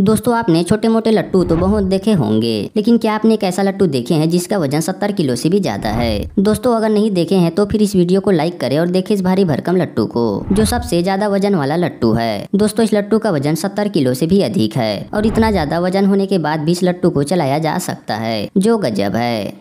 दोस्तों आपने छोटे मोटे लट्टू तो बहुत देखे होंगे लेकिन क्या आपने एक ऐसा लट्टू देखे हैं जिसका वजन 70 किलो से भी ज्यादा है दोस्तों अगर नहीं देखे हैं तो फिर इस वीडियो को लाइक करें और देखें इस भारी भरकम लट्टू को जो सबसे ज्यादा वजन वाला लट्टू है दोस्तों इस लट्टू का वजन सत्तर किलो से भी अधिक है और इतना ज्यादा वजन होने के बाद भी इस लट्टू को चलाया जा सकता है जो गजब है